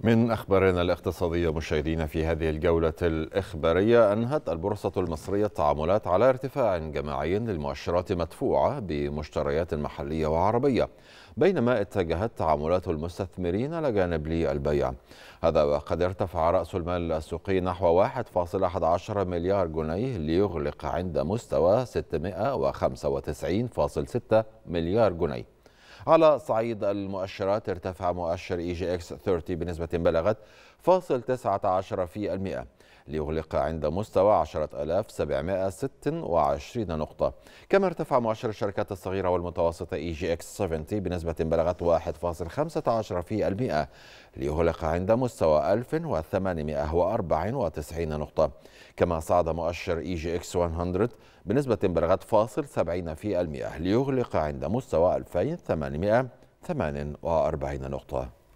من أخبارنا الاقتصادية مشاهدينا في هذه الجولة الإخبارية أنهت البورصة المصرية التعاملات على ارتفاع جماعي للمؤشرات مدفوعة بمشتريات محلية وعربية بينما اتجهت تعاملات المستثمرين على جانب البيع هذا وقد ارتفع رأس المال السوقي نحو 1.11 مليار جنيه ليغلق عند مستوى 695.6 مليار جنيه على صعيد المؤشرات ارتفع مؤشر اي جي اكس 30 بنسبة بلغت فاصل 19 في المئة ليغلق عند مستوى 10726 نقطة كما ارتفع مؤشر الشركات الصغيرة والمتوسطة اي جي اكس 70 بنسبة بلغت 1.15% ليغلق عند مستوى 1894 نقطة كما صعد مؤشر اي جي اكس 100 بنسبة بلغت 0.70% ليغلق عند مستوى 2848 نقطة